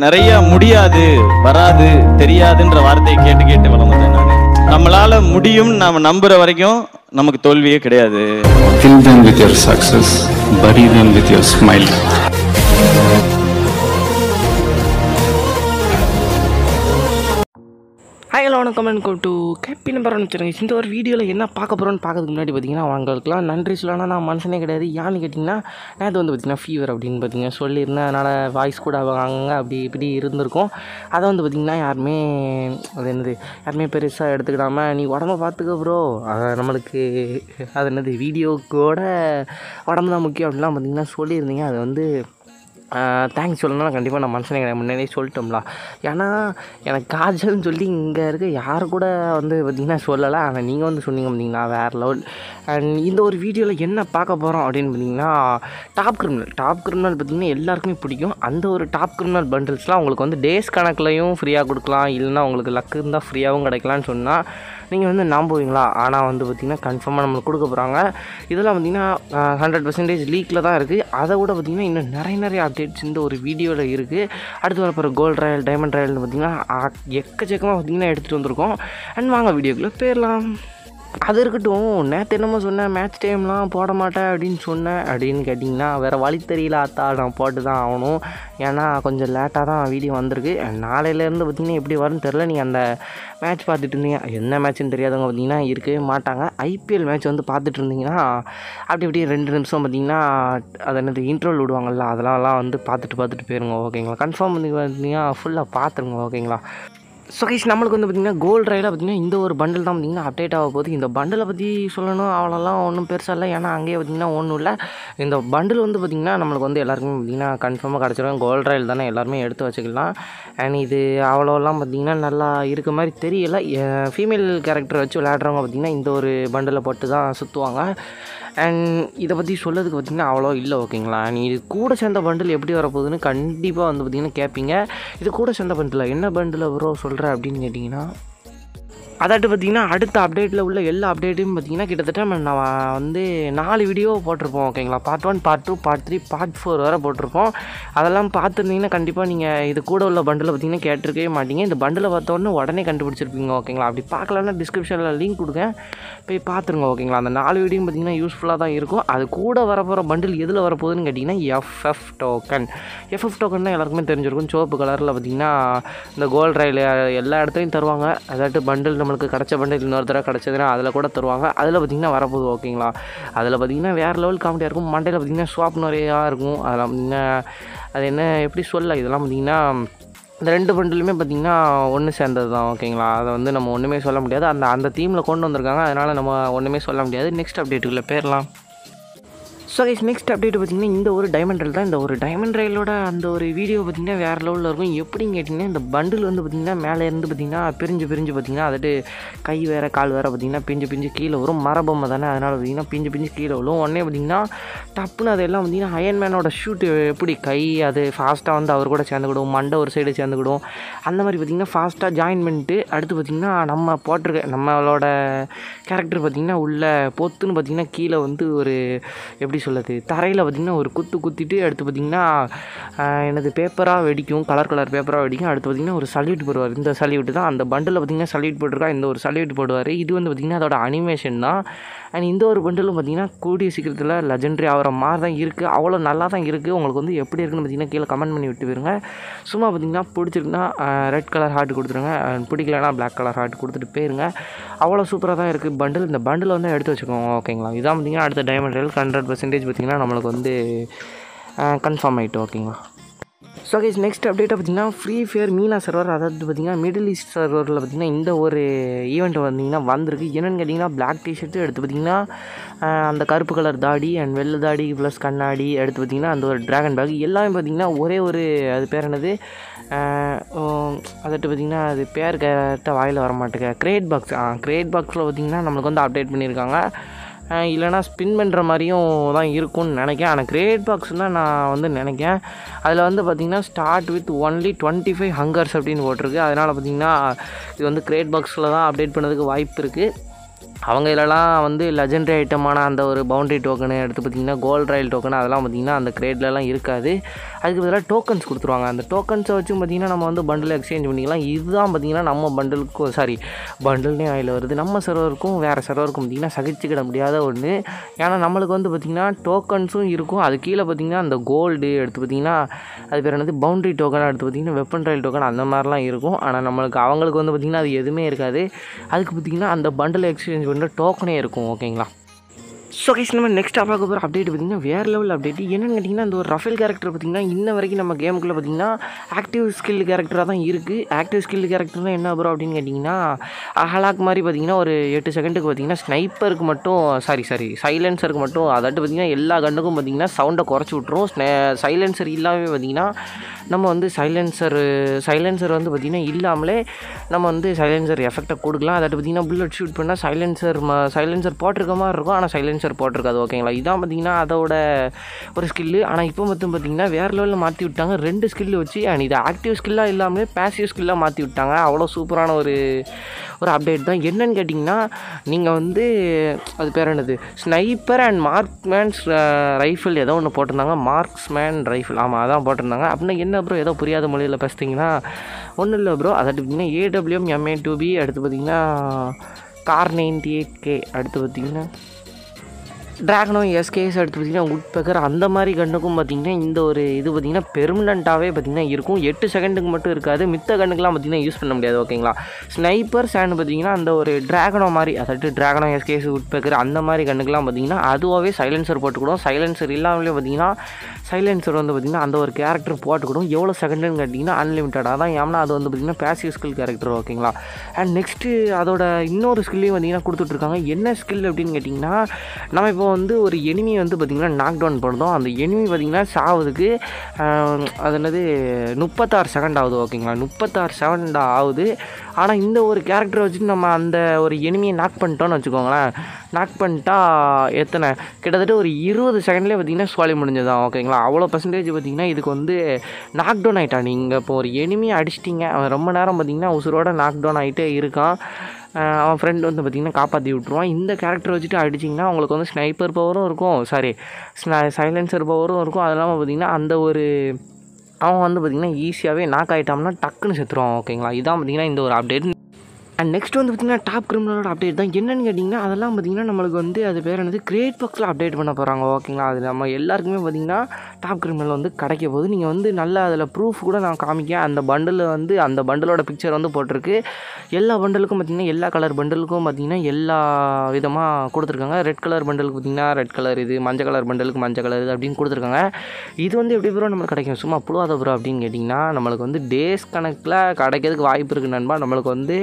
நிறைய முடியாது வராது தெரியாதுன்ற வார்த்தையை கேட்டு கேட்டு வளர்ந்தேன் நான் நம்மளால முடியும் நாம நம்புற வரைக்கும் நமக்கு தோல்வியே கிடையாது Fill them with ஹலோ வணக்கம் அண்ட் டு கேப்பி நம்பர் வச்சுருங்க இந்த ஒரு வீடியோவில் என்ன பார்க்க போகிறோன்னு பார்க்கறதுக்கு முன்னாடி பார்த்தீங்கன்னா அவங்களுக்குலாம் நன்றி சொல்லலாம் நான் மனுஷனே கிடையாது யான்னு கேட்டிங்கன்னா நான் அது வந்து பார்த்திங்கன்னா ஃபீவர் அப்படின்னு பார்த்தீங்க சொல்லியிருந்தேன் அதனால் வாய்ஸ் கூட வாங்க அப்படி இப்படி இருந்திருக்கும் அதை வந்து பார்த்திங்கன்னா யாருமே அது என்னது யாருமே பெருசாக எடுத்துக்கிடாமல் நீ உடம்ப பார்த்துக்க ப்ரோ அதை நம்மளுக்கு அது என்னது வீடியோ கூட உடம்பு தான் முக்கியம் அப்படின்லாம் பார்த்திங்கன்னா சொல்லியிருந்தீங்க அது வந்து தேங்க்ஸ் சொல்லணும்னா கண்டிப்பாக நான் மனுஷனை முன்னாடி முன்னாடியே ஏன்னா எனக்கு காஜல்னு சொல்லி இங்கே இருக்க யார் கூட வந்து பார்த்திங்கன்னா சொல்லலை ஆனால் நீங்கள் வந்து சொன்னீங்க பார்த்தீங்கன்னா வேறு லெவல் அண்ட் இந்த ஒரு வீடியோவில் என்ன பார்க்க போகிறோம் அப்படின்னு பார்த்தீங்கன்னா டாப் கிரிமினல் டாப் கிரிமினல் பார்த்திங்கன்னா எல்லாருக்குமே பிடிக்கும் அந்த ஒரு டாப் கிரிமினல் பண்டில்ஸ்லாம் உங்களுக்கு வந்து டேஸ் கணக்குலையும் ஃப்ரீயாக கொடுக்கலாம் இல்லைன்னா உங்களுக்கு லக்கு இருந்தால் ஃப்ரீயாகவும் கிடைக்கலான்னு சொன்னால் நீங்கள் வந்து நம்புவீங்களா ஆனால் வந்து பார்த்திங்கன்னா கன்ஃபார்மாக நம்மளுக்கு கொடுக்க போகிறாங்க இதெல்லாம் பார்த்திங்கன்னா ஹண்ட்ரட் பர்சன்டேஜ் லீக்கில் தான் இருக்குது அதை விட பார்த்திங்கன்னா இன்னும் நிறைய நிறைய அப்டேட்ஸ் இந்த ஒரு வீடியோவில் இருக்குது அடுத்து வரப்போகிற கோல்டு ராயல் டைமண்ட் ராயல்னு பார்த்திங்கன்னா எக்கச்சக்கமாக பார்த்திங்கன்னா எடுத்துகிட்டு வந்திருக்கோம் அண்ட் வாங்க வீடியோக்குள்ளே போயிடலாம் அது இருக்கட்டும் நேற்று என்னமோ சொன்னேன் மேட்ச் டைம்லாம் போட மாட்டேன் அப்படின்னு சொன்னேன் அப்படின்னு கேட்டிங்கன்னா வேறு வழி தெரியல அத்தா நான் போட்டு தான் ஆகணும் ஏன்னா கொஞ்சம் லேட்டாக தான் வீடியோ வந்திருக்கு நாளையிலேருந்து பார்த்திங்கன்னா எப்படி வரும்னு தெரில நீங்கள் அந்த மேட்ச் பார்த்துட்டு இருந்தீங்க என்ன மேட்ச்னு தெரியாதவங்க பார்த்திங்கன்னா இருக்கவே மாட்டாங்க ஐபிஎல் மேட்ச் வந்து பார்த்துட்டு இருந்தீங்கன்னா அப்படி இப்படி ரெண்டு நிமிஷம் பார்த்திங்கன்னா அது என்னது இன்ட்ரோல் விடுவாங்கள்ல அதெல்லாம் வந்து பார்த்துட்டு பார்த்துட்டு போயிருங்க ஓகேங்களா கன்ஃபார்ம் வந்து பார்த்திங்கன்னா ஃபுல்லாக பார்த்துருங்க ஓகேங்களா சுகேஷ் நம்மளுக்கு வந்து பார்த்திங்கன்னா கோல்டு ரயிலில் பார்த்திங்கன்னா இந்த ஒரு பண்டில் தான் பார்த்திங்கன்னா அப்டேட் ஆக போகுது இந்த பண்டிலை பற்றி சொல்லணும் அவ்வளோலாம் ஒன்றும் பெருசாக இல்லை ஏன்னா அங்கேயே பார்த்திங்கன்னா ஒன்றும் இல்லை இந்த பண்டில் வந்து பார்த்திங்கன்னா நம்மளுக்கு வந்து எல்லாருக்குமே பார்த்திங்கன்னா கன்ஃபார்மாக கிடச்சிடும் கோல்டு ரயில் தானே எல்லாருமே எடுத்து வச்சுக்கலாம் அண்ட் இது அவ்வளோலாம் பார்த்திங்கன்னா நல்லா இருக்க மாதிரி தெரியல ஃபீமேல் கேரக்டர் வச்சு விளையாடுறவங்க பார்த்திங்கன்னா இந்த ஒரு பண்டிலை போட்டு தான் சுற்றுவாங்க அண்ட் இதை பற்றி சொல்லதுக்கு பார்த்திங்கன்னா அவ்வளோ இல்லை ஓகேங்களா நீ இது கூட சேர்ந்த பண்டில் எப்படி வரப்போகுதுன்னு கண்டிப்பாக வந்து பார்த்திங்கன்னா கேட்பீங்க இது கூட சேர்ந்த பண்டில் என்ன பண்டில் வரும் சொல்கிற அப்படின்னு கேட்டிங்கன்னா அதாட்டு பார்த்தீங்கன்னா அடுத்த அப்டேட்டில் உள்ள எல்லா அப்டேட்டும் பார்த்தீங்கன்னா கிட்டத்தட்ட நம்ம வந்து நாலு வீடியோ போட்டிருப்போம் ஓகேங்களா part one part two part three part four வரை போட்டிருப்போம் அதெல்லாம் பார்த்துருந்தீங்கன்னா கண்டிப்பாக நீங்கள் இது கூட உள்ள பண்டில் பார்த்திங்கன்னா கேட்டிருக்கவே மாட்டீங்க இந்த பண்டில் பார்த்தோன்னு உடனே கண்டுபிடிச்சிருப்பீங்க ஓகேங்களா அப்படி பார்க்கலன்னா டிஸ்கிரிப்ஷனில் லிங்க் கொடுங்க போய் பார்த்துருங்க ஓகேங்களா அந்த நாலு வீடியோ பார்த்திங்கன்னா யூஸ்ஃபுல்லாக தான் இருக்கும் அது கூட வரப்போகிற பண்டில் எதில் வரப்போகுதுன்னு கேட்டிங்கன்னா எஃப்எஃப் டோக்கன் எஃப்எஃப் டோக்கன் தான் எல்லாருக்குமே தெரிஞ்சிருக்கும் சிவப்பு கலரில் பார்த்திங்கன்னா இந்த கோல்ட் ரயில் எல்லா இடத்துலையும் தருவாங்க அதாட்டு பண்டில் நம்மளுக்கு கிடச்ச பண்டில் இன்னொரு தடவை கிடச்சதுன்னா அதில் கூட தருவாங்க அதில் பார்த்திங்கன்னா வரப்போகுது ஓகேங்களா அதில் பார்த்திங்கன்னா வேறு லெவல் காமெடியாக இருக்கும் மண்டையில் பார்த்திங்கன்னா ஷாப் நிறையா இருக்கும் அதெல்லாம் பார்த்திங்கன்னா அது என்ன எப்படி சொல்ல இதெல்லாம் பார்த்திங்கன்னா இந்த ரெண்டு பண்டிலுமே பார்த்திங்கன்னா ஒன்று சேர்ந்தது தான் ஓகேங்களா அதை வந்து நம்ம ஒன்றுமே சொல்ல முடியாது அந்த அந்த தீமில் கொண்டு வந்திருக்காங்க அதனால் நம்ம ஒன்றுமே சொல்ல முடியாது நெக்ஸ்ட் அப்டேட்டுக்குள்ளே பேரலாம் ஸோ கைஸ் நெக்ஸ்ட் அப்டேட் பார்த்திங்கன்னா இந்த ஒரு டைமண்ட் ரயில் தான் இந்த ஒரு டைமண்ட் ரயிலோட அந்த ஒரு வீடியோ பார்த்திங்கன்னா வேறு லெவலில் இருக்கும் எப்படின்னு கேட்டிங்கன்னா இந்த பண்டில் வந்து பார்த்திங்கன்னா மேலே இருந்து பார்த்திங்கன்னா பிரிஞ்சு பிரிஞ்சு பார்த்திங்கன்னா அதட்டு கை வேறு கால் வேறு பார்த்திங்கன்னா பிஞ்சு பிஞ்சு கீழே வரும் மரபொம்மை தானே அதனால் பார்த்திங்கன்னா பிஞ்சு பிஞ்சு கீழே வரும் உடனே பார்த்திங்கன்னா டப்புன்னு அதெல்லாம் பார்த்திங்கன்னா அயன்மேனோட ஷூட்டு எப்படி கை அது ஃபாஸ்ட்டாக வந்து அவர் கூட சேர்ந்துக்கிடும் மண்டை ஒரு சைடு சேர்ந்துக்கிடும் அந்த மாதிரி பார்த்திங்கன்னா ஃபாஸ்ட்டாக ஜாயின் பண்ணிட்டு அடுத்து பார்த்திங்கன்னா நம்ம போட்டிருக்க நம்மளோட கேரக்டர் பார்த்திங்கன்னா உள்ள பொத்துன்னு பார்த்திங்கன்னா கீழே வந்து ஒரு எப்படி சொல்லுது தரையில் பார்த்திங்கன்னா ஒரு குத்து குத்திட்டு அடுத்து பார்த்திங்கன்னா எனது பேப்பராக வெடிக்கும் கலர் கலர் பேப்பராக வெடிக்கும் அடுத்து பார்த்திங்கன்னா ஒரு சல்யூட் போடுவார் இந்த சல்யூட்டு தான் அந்த பண்டில் பார்த்திங்கன்னா சல்யூட் போட்டிருக்கா இந்த ஒரு சல்யூட் போடுவார் இது வந்து பார்த்திங்கன்னா அதோட அனிமேஷன் தான் அண்ட் இந்த ஒரு பண்டிலும் பார்த்திங்கன்னா கூடிய சீக்கிரத்தில் லெஜண்டரி ஆகிற மாதிரி தான் இருக்குது அவ்வளோ நல்லா தான் இருக்குது உங்களுக்கு வந்து எப்படி இருக்குன்னு பார்த்திங்கன்னா கீழே கமெண்ட் பண்ணி விட்டு போயிருங்க சும்மா பார்த்திங்கன்னா பிடிச்சிருக்குன்னா ரெட் கலர் ஹார்ட் கொடுத்துருங்க பிடிக்கலன்னா பிளாக் கலர் ஹார்ட் கொடுத்துட்டு போயிருங்க அவ்வளோ சூப்பராக தான் இருக்குது பண்டில் இந்த பண்டில் வந்து எடுத்து வச்சுக்கோங்க ஓகேங்களா இதான் பார்த்திங்கன்னா அடுத்த diamond royale hundred percentage package பார்த்திங்கன்னா நம்மளுக்கு வந்து கன்ஃபார்ம் ஆகிட்டு ஓகேங்களா ஸோ கைஸ் நெக்ஸ்ட் அப்டேட் பார்த்திங்கன்னா ஃப்ரீ ஃபயர் மீனா சர்வர் அதாவது பார்த்திங்கன்னா மிடில் ஈஸ்ட் சர்வரில் பார்த்திங்கன்னா இந்த ஒரு ஈவெண்ட் வந்தீங்கன்னா வந்திருக்கு என்னென்னு கேட்டிங்கன்னா பிளாக் டிஷர்ட்டு எடுத்து பார்த்திங்கன்னா அந்த கருப்பு கலர் தாடி அண்ட் வெள்ளை தாடி ப்ளஸ் கண்ணாடி எடுத்து பார்த்திங்கன்னா அந்த ஒரு ட்ராகன் பேக் எல்லாமே பார்த்திங்கன்னா ஒரே ஒரு அது பேர் என்னது அதட்டு பார்த்திங்கன்னா அது பேர் கரெக்டாக வாயில் வர மாட்டேங்க கிரேட் பாக்ஸ் ஆ கிரேட் பாக்ஸில் பார்த்திங்கன்னா நம்மளுக்கு வந்து அப்டேட் பண்ணியிருக்காங்க இல்லைனா ஸ்பின் பண்ணுற மாதிரியும் தான் இருக்கும்னு நினைக்கிறேன் ஆனால் கிரேட் பாக்ஸ் தான் நான் வந்து நினைக்கிறேன் அதில் வந்து பார்த்திங்கன்னா start with only twenty five hungers அப்படின்னு போட்டிருக்கு அதனால் பார்த்திங்கன்னா இது வந்து கிரேட் பாக்ஸில் தான் அப்டேட் பண்ணதுக்கு வாய்ப்பு இருக்குது அவங்க இதெல்லாம் வந்து லெஜெண்டரி ஐட்டமான அந்த ஒரு பவுண்டரி டோக்கனு எடுத்து பார்த்திங்கன்னா கோல்ட் ராயல் டோக்கன் அதெல்லாம் பார்த்திங்கன்னா அந்த கிரேட்லலாம் இருக்காது அதுக்கு பதிலாக டோக்கன்ஸ் கொடுத்துருவாங்க அந்த டோக்கன்ஸை வச்சும் பார்த்திங்கன்னா நம்ம வந்து பண்டில் எக்ஸ்சேஞ்ச் பண்ணிக்கலாம் இதுதான் பார்த்திங்கன்னா நம்ம பண்டிலுக்கும் சாரி பண்டில்னே ஆயில் வருது நம்ம சர்வருக்கும் வேறு சர்வருக்கும் பார்த்திங்கன்னா சகிச்சுக்கிட முடியாத ஒன்று ஏன்னா நம்மளுக்கு வந்து பார்த்திங்கன்னா டோக்கன்ஸும் இருக்கும் அது கீழே பார்த்திங்கன்னா அந்த கோல்டு எடுத்து பார்த்திங்கன்னா அது பேர் என்னது பவுண்டரி டோக்கனாக எடுத்து பார்த்திங்கன்னா வெப்பன் ரயில் டோக்கன் அந்த மாதிரிலாம் இருக்கும் ஆனால் நம்மளுக்கு அவங்களுக்கு வந்து பார்த்திங்கன்னா அது எதுவுமே இருக்காது அதுக்கு பார்த்திங்கன்னா அந்த பண்டில் எக்ஸ்சேஞ்ச் இவன்ட்டு டோக்கனே இருக்கும் ஓகேங்களா ஸோ கேஸ் நம்ம நெக்ஸ்ட் டாப்பாக போகிற அப்டேட் பார்த்திங்கன்னா வேறு லெவல் அப்டேட் என்னென்னு கேட்டிங்கன்னா அந்த ஒரு ரஃபேல் கேரக்டர் பார்த்திங்கன்னா இன்ன வரைக்கும் நம்ம கேமுக்குள்ளே பார்த்திங்கன்னா ஆக்டிவ் ஸ்கில் கேரக்டராக தான் இருக்குது ஆக்டிவ் ஸ்கில் கேரக்டர்னால் என்ன ப்ரோ அப்படின்னு கேட்டிங்கன்னா அஹலாக் மாதிரி பார்த்திங்கன்னா ஒரு எட்டு செகண்டுக்கு பார்த்திங்கன்னா ஸ்னைப்பருக்கு மட்டும் சாரி சாரி சைலன்சருக்கு மட்டும் அதாட்டு பார்த்திங்கன்னா எல்லா கண்ணுக்கும் பார்த்திங்கன்னா சவுண்டை குறைச்சி விட்ரும் சைலன்சர் இல்லாமல் பார்த்திங்கன்னா நம்ம வந்து சைலன்சர் சைலன்சர் வந்து பார்த்திங்கன்னா இல்லாமலே நம்ம வந்து சைலன்சர் எஃபெக்டை கொடுக்கலாம் அதாட்டு பார்த்திங்கன்னா புல்லட் ஷூட் பண்ணால் சைலன்சர் சைலன்சர் போட்டிருக்க மாதிரி இருக்கும் ஆனால் சைலன்சர் ட்ரான்ஸ்ஃபர் போட்டிருக்காது ஓகேங்களா இதான் பார்த்தீங்கன்னா அதோட ஒரு ஸ்கில்லு ஆனால் இப்போ மட்டும் பார்த்தீங்கன்னா வேறு லெவலில் மாற்றி விட்டாங்க ரெண்டு ஸ்கில் வச்சு அண்ட் இது ஆக்டிவ் ஸ்கில்லாக இல்லாமல் பேசிவ் ஸ்கில்லாக மாற்றி விட்டாங்க அவ்வளோ சூப்பரான ஒரு ஒரு அப்டேட் தான் என்னன்னு கேட்டிங்கன்னா நீங்கள் வந்து அது பேர் என்னது ஸ்னைப்பர் அண்ட் மார்க்மேன்ஸ் ரைஃபிள் ஏதோ ஒன்று போட்டிருந்தாங்க மார்க்ஸ்மேன் ரைஃபிள் ஆமாம் அதான் போட்டிருந்தாங்க அப்படின்னா என்ன ப்ரோ ஏதோ புரியாத மொழியில் பேசுகிறீங்கன்னா ஒன்றும் இல்லை ப்ரோ அதை பார்த்திங்கன்னா ஏடபிள்யூஎம் எம்ஏ டூ பி அடுத்து பார்த்திங்கன்னா கார் நைன்டி எயிட் கே அடுத்து பார்த்திங்கன்னா ட்ராகனோ எஸ்கேஎஸ் எடுத்து பார்த்திங்கன்னா உட்பெக்கர் அந்த மாதிரி கண்ணுக்கும் பார்த்திங்கன்னா இந்த ஒரு இது பார்த்திங்கன்னா பெர்மனண்ட்டாகவே பார்த்திங்கன்னா இருக்கும் எட்டு செகண்டுக்கு மட்டும் இருக்காது மித்த கண்ணுக்கெலாம் பார்த்திங்கன்னா யூஸ் பண்ண முடியாது ஓகேங்களா ஸ்னைப்பர் சேண்டு பார்த்திங்கன்னா அந்த ஒரு ட்ராகனோ மாதிரி அதாவது ட்ராகனோ எஸ்கேஎஸ் உட்பெக்கர் அந்த மாதிரி கண்ணுக்கெலாம் பார்த்திங்கன்னா அதுவாகவே சைலன்சர் போட்டுக்கூடும் சைலன்சர் இல்லாமலே பார்த்திங்கன்னா சைலன்சர் வந்து பார்த்திங்கன்னா அந்த ஒரு கேரக்டர் போட்டுக்கூடும் எவ்வளோ செகண்டுன்னு கேட்டிங்கன்னா அன்லிமிட்டடாக தான் ஏன்னா அது வந்து பார்த்திங்கன்னா பேசிவ் ஸ்கில் கேரக்டர் ஓகேங்களா அண்ட் நெக்ஸ்ட்டு அதோட இன்னொரு ஸ்கில்லையும் பார்த்திங்கன்னா கொடுத்துட்ருக்காங்க என்ன ஸ்கில் அப்படின்னு கேட்டிங்கன்னா நம்ம இப்போ வந்து ஒரு எனிமி வந்து பார்த்திங்கன்னா நாக் டவுன் பண்ணுறோம் அந்த எனிமி பார்த்திங்கன்னா சாவதுக்கு அது என்னது முப்பத்தாறு செகண்ட் ஆகுது ஓகேங்களா முப்பத்தாறு செகண்ட் ஆகுது ஆனால் இந்த ஒரு கேரக்டரை வச்சுட்டு நம்ம அந்த ஒரு எனிமியை நாக் பண்ணிட்டோம்னு வச்சுக்கோங்களேன் நாக் பண்ணிட்டா எத்தனை கிட்டத்தட்ட ஒரு இருபது செகண்ட்லேயே பார்த்திங்கன்னா சுவாலி முடிஞ்சதான் ஓகேங்களா அவ்வளோ பர்சன்டேஜ் பார்த்திங்கன்னா இதுக்கு வந்து நாக் டவுன் ஆகிட்டான் நீங்கள் இப்போ ஒரு எனிமியை அடிச்சிட்டிங்க அவன் ரொம்ப நேரம் பார்த்திங்கன்னா உசுரோட நாக் டவுன் ஆகிட்டே இருக்கான் அவன் ஃப்ரெண்ட் வந்து பார்த்திங்கன்னா காப்பாற்றி விட்ருவான் இந்த கேரக்டர் வச்சுட்டு அடிச்சிங்கன்னா அவங்களுக்கு வந்து ஸ்னைப்பர் பவரும் இருக்கும் சாரி சைலன்சர் பவரும் இருக்கும் அது இல்லாமல் பார்த்திங்கன்னா அந்த ஒரு அவன் வந்து பார்த்திங்கன்னா ஈஸியாகவே நாக் ஆகிட்டான்னா டக்குன்னு செத்துருவான் ஓகேங்களா இதான் பார்த்திங்கன்னா இந்த ஒரு அப்டேட் அண்ட் நெக்ஸ்ட் வந்து பார்த்திங்கன்னா டாப் கிரிமினலோட அப்டேட் தான் என்னென்னு கேட்டிங்கன்னா அதெல்லாம் பார்த்திங்கன்னா நம்மளுக்கு வந்து அது பேர் என்னது கிரேட் பாக்ஸில் அப்டேட் பண்ண போகிறாங்க ஓகேங்களா அது நம்ம எல்லாருக்குமே பார்த்திங்கன்னா டாப் கிரிமினல் வந்து கிடைக்க போகுது நீங்கள் வந்து நல்லா அதில் ப்ரூஃப் கூட நான் காமிக்க அந்த பண்டில் வந்து அந்த பண்டலோட பிக்சர் வந்து போட்டிருக்கு எல்லா பண்டலுக்கும் பார்த்திங்கன்னா எல்லா கலர் பண்டலுக்கும் பார்த்திங்கன்னா எல்லா விதமாக கொடுத்துருக்காங்க ரெட் கலர் பண்டலுக்கு பார்த்திங்கன்னா ரெட் கலர் இது மஞ்சள் கலர் பண்டலுக்கு மஞ்சள் கலர் இது அப்படின்னு கொடுத்துருக்காங்க இது வந்து எப்படி ப்ரோ நம்மளுக்கு கிடைக்கும் சும்மா புழுவாத ப்ரோ அப்படின்னு கேட்டிங்கன்னா நம்மளுக்கு வந்து டேஸ் கணக்கில் கிடைக்கிறதுக்கு வாய்ப்பு இருக்குது நண்பா நம்மளுக்கு வந்து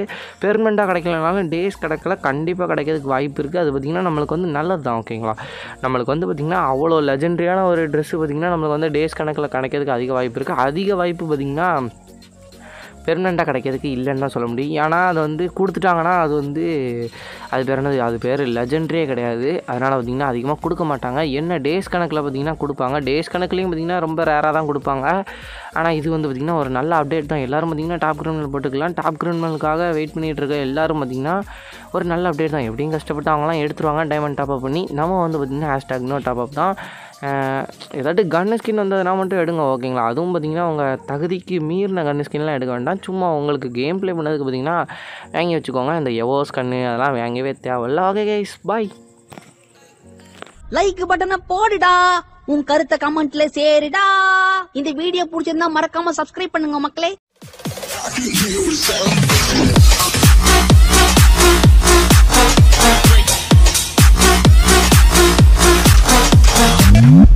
பெர்மனெண்ட்டாக கிடைக்கலனாலும் டேஸ் கிடைக்கல கண்டிப்பாக கிடைக்கிறதுக்கு வாய்ப்பு இருக்குது அது பார்த்திங்கன்னா நம்மளுக்கு வந்து நல்லது தான் ஓகேங்களா நம்மளுக்கு வந்து பார்த்திங்கன்னா அவ்வளோ லெஜெண்டரியான ஒரு ட்ரெஸ்ஸு பார்த்திங்கன்னா நம்மளுக்கு வந்து டேஸ் கணக்கில் கிடைக்கிறதுக்கு அதிக வாய்ப்பு இருக்குது அதிக வாய்ப்பு பார்த்திங்கன்னா பெர்மனெண்ட்டாக கிடைக்கிறதுக்கு இல்லைன்னு தான் சொல்ல முடியும் ஏன்னா அதை வந்து கொடுத்துட்டாங்கன்னா அது வந்து அது பேர் என்னது அது பேர் லெஜெண்ட்ரியே கிடையாது அதனால் பார்த்திங்கன்னா அதிகமாக கொடுக்க மாட்டாங்க என்ன டேஸ் கணக்கில் பார்த்திங்கன்னா கொடுப்பாங்க டேஸ் கணக்குலேயும் பார்த்திங்கன்னா ரொம்ப ரேராக தான் கொடுப்பாங்க ஆனால் இது வந்து பார்த்திங்கன்னா ஒரு நல்ல அப்டேட் தான் எல்லோரும் பார்த்திங்கன்னா டாப் கிரிமினல் போட்டுக்கலாம் டாப் கிரிமினலுக்காக வெயிட் பண்ணிகிட்டு இருக்க எல்லோரும் பார்த்திங்கன்னா ஒரு நல்ல அப்டேட் தான் எப்படியும் கஷ்டப்பட்டு அவங்களாம் எடுத்துருவாங்க டைமண்ட் டாப் அப் பண்ணி நம்ம வந்து பார்த்திங்கன்னா ஹேஷ்டாக் நோ டாப் அப் தான் ஏதாட்டு கன்னு ஸ்கின் வந்ததுன்னா மட்டும் எடுங்க ஓகேங்களா அதுவும் பார்த்திங்கன்னா உங்கள் தகுதிக்கு மீறின கன்னு ஸ்கின்லாம் எடுக்க வேண்டாம் சும்மா உங்களுக்கு கேம் ப்ளே பண்ணதுக்கு பார்த்திங்கன்னா வாங்கி வச்சுக்கோங்க இந்த எவோஸ் கன்று அதெல்லாம் வாங்கவே தேவையில்ல ஓகே கைஸ் பாய் லைக் பட்டனை போடுடா உன் கருத்தை கமெண்ட்ல சேரிடா இந்த வீடியோ பிடிச்சிருந்தா மறக்காம சப்ஸ்கிரைப் பண்ணுங்க மக்களே Mm-hmm.